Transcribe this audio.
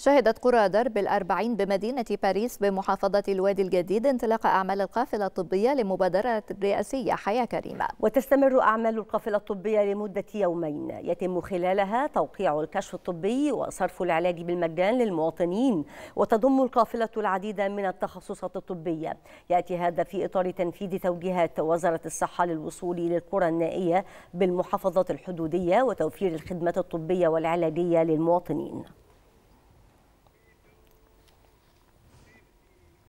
شهدت قرى درب الأربعين بمدينة باريس بمحافظة الوادي الجديد انطلاق أعمال القافلة الطبية لمبادرة رئاسية حياة كريمة وتستمر أعمال القافلة الطبية لمدة يومين يتم خلالها توقيع الكشف الطبي وصرف العلاج بالمجان للمواطنين وتضم القافلة العديد من التخصصات الطبية يأتي هذا في إطار تنفيذ توجيهات وزارة الصحة للوصول للقرى النائية بالمحافظات الحدودية وتوفير الخدمات الطبية والعلاجية للمواطنين